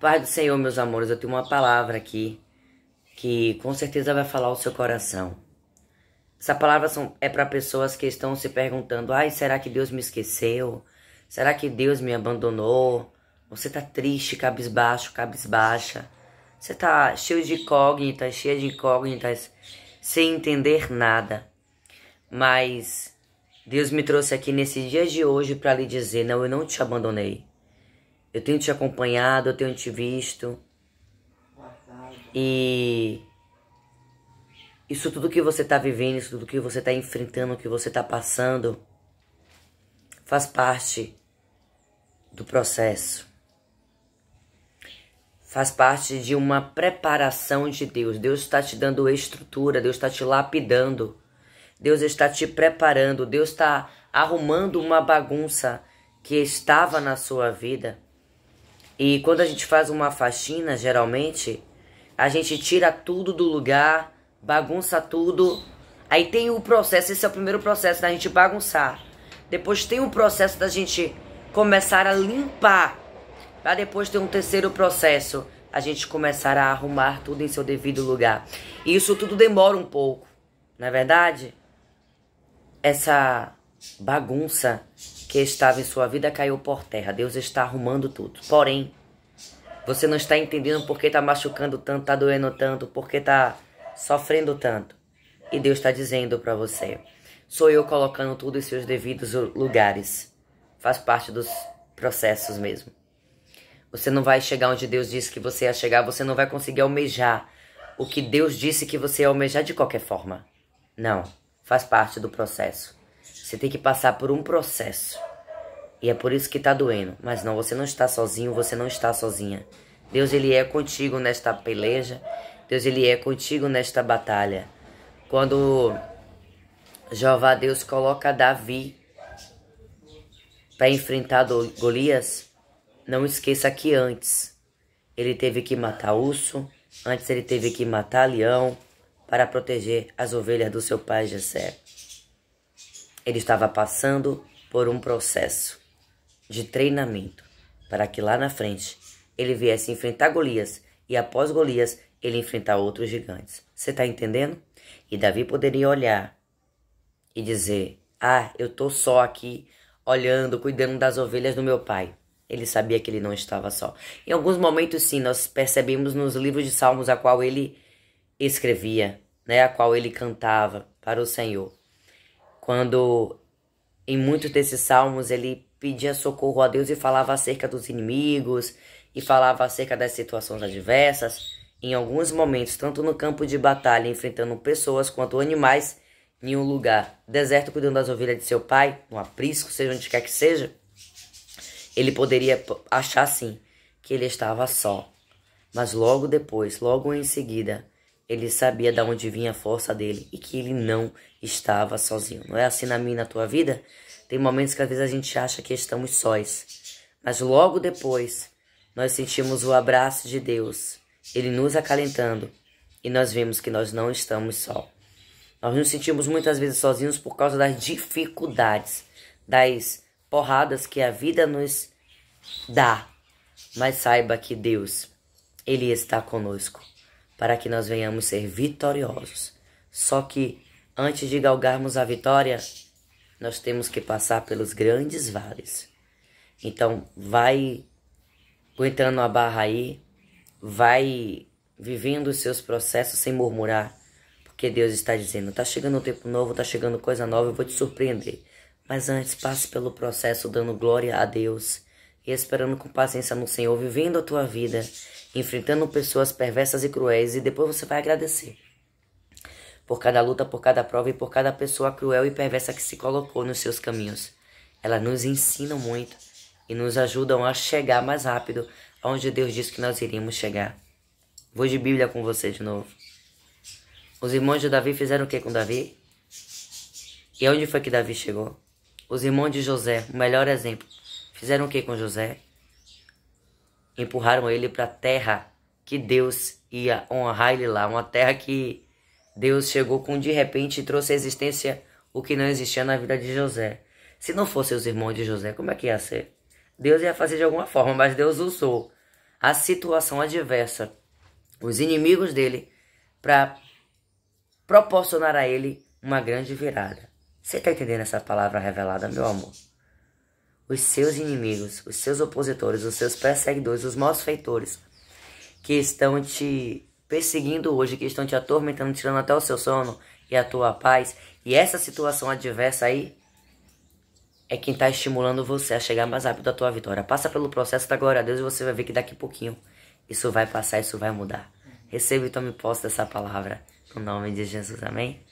Pai do Senhor, meus amores, eu tenho uma palavra aqui que com certeza vai falar o seu coração. Essa palavra são, é para pessoas que estão se perguntando: ai, será que Deus me esqueceu? Será que Deus me abandonou? Você tá triste, cabisbaixo, cabisbaixa. Você tá cheio de incógnitas, cheia de incógnitas, sem entender nada. Mas Deus me trouxe aqui nesse dia de hoje para lhe dizer: não, eu não te abandonei. Eu tenho te acompanhado, eu tenho te visto. E isso tudo que você está vivendo, isso tudo que você está enfrentando, o que você está passando, faz parte do processo. Faz parte de uma preparação de Deus. Deus está te dando estrutura, Deus está te lapidando, Deus está te preparando, Deus está arrumando uma bagunça que estava na sua vida e quando a gente faz uma faxina, geralmente, a gente tira tudo do lugar, bagunça tudo. Aí tem o processo, esse é o primeiro processo da gente bagunçar. Depois tem o processo da gente começar a limpar. Pra depois ter um terceiro processo, a gente começar a arrumar tudo em seu devido lugar. E isso tudo demora um pouco, não é verdade? Essa bagunça que estava em sua vida caiu por terra. Deus está arrumando tudo. Porém, você não está entendendo por que está machucando tanto, está doendo tanto, por que está sofrendo tanto. E Deus está dizendo para você: sou eu colocando tudo em seus devidos lugares. Faz parte dos processos mesmo. Você não vai chegar onde Deus disse que você ia chegar, você não vai conseguir almejar o que Deus disse que você ia almejar de qualquer forma. Não, faz parte do processo. Você tem que passar por um processo. E é por isso que tá doendo. Mas não, você não está sozinho, você não está sozinha. Deus, Ele é contigo nesta peleja. Deus, Ele é contigo nesta batalha. Quando Jeová Deus coloca Davi para enfrentar Golias, não esqueça que antes ele teve que matar urso, antes ele teve que matar leão para proteger as ovelhas do seu pai Jessé. Ele estava passando por um processo de treinamento para que lá na frente ele viesse enfrentar Golias e após Golias ele enfrentar outros gigantes. Você está entendendo? E Davi poderia olhar e dizer: Ah, eu tô só aqui olhando, cuidando das ovelhas do meu pai. Ele sabia que ele não estava só. Em alguns momentos, sim, nós percebemos nos livros de Salmos a qual ele escrevia, né, a qual ele cantava para o Senhor quando em muitos desses salmos ele pedia socorro a Deus e falava acerca dos inimigos e falava acerca das situações adversas. Em alguns momentos, tanto no campo de batalha, enfrentando pessoas quanto animais, em um lugar deserto, cuidando das ovelhas de seu pai, no aprisco, seja onde quer que seja, ele poderia achar sim que ele estava só. Mas logo depois, logo em seguida, ele sabia de onde vinha a força dele e que ele não estava sozinho. Não é assim na minha na tua vida? Tem momentos que às vezes a gente acha que estamos sós, mas logo depois nós sentimos o abraço de Deus, ele nos acalentando e nós vemos que nós não estamos só. Nós nos sentimos muitas vezes sozinhos por causa das dificuldades, das porradas que a vida nos dá. Mas saiba que Deus, Ele está conosco para que nós venhamos ser vitoriosos. Só que antes de galgarmos a vitória, nós temos que passar pelos grandes vales. Então, vai aguentando a barra aí, vai vivendo os seus processos sem murmurar, porque Deus está dizendo: tá chegando um tempo novo, tá chegando coisa nova, eu vou te surpreender. Mas antes, passe pelo processo dando glória a Deus esperando com paciência no Senhor, vivendo a tua vida, enfrentando pessoas perversas e cruéis, e depois você vai agradecer por cada luta, por cada prova e por cada pessoa cruel e perversa que se colocou nos seus caminhos. Ela nos ensina muito e nos ajudam a chegar mais rápido aonde Deus disse que nós iríamos chegar. Vou de Bíblia com você de novo. Os irmãos de Davi fizeram o que com Davi? E onde foi que Davi chegou? Os irmãos de José, o melhor exemplo, Fizeram o que com José? Empurraram ele para a terra que Deus ia honrar ele lá, uma terra que Deus chegou com de repente e trouxe à existência o que não existia na vida de José. Se não fossem os irmãos de José, como é que ia ser? Deus ia fazer de alguma forma, mas Deus usou a situação adversa, os inimigos dele, para proporcionar a ele uma grande virada. Você está entendendo essa palavra revelada, meu amor? os seus inimigos, os seus opositores, os seus perseguidores, os feitores que estão te perseguindo hoje, que estão te atormentando, tirando até o seu sono e a tua paz. E essa situação adversa aí é quem está estimulando você a chegar mais rápido à tua vitória. Passa pelo processo da glória a Deus e você vai ver que daqui a pouquinho isso vai passar, isso vai mudar. Receba e tome posse dessa palavra. No nome de Jesus, amém?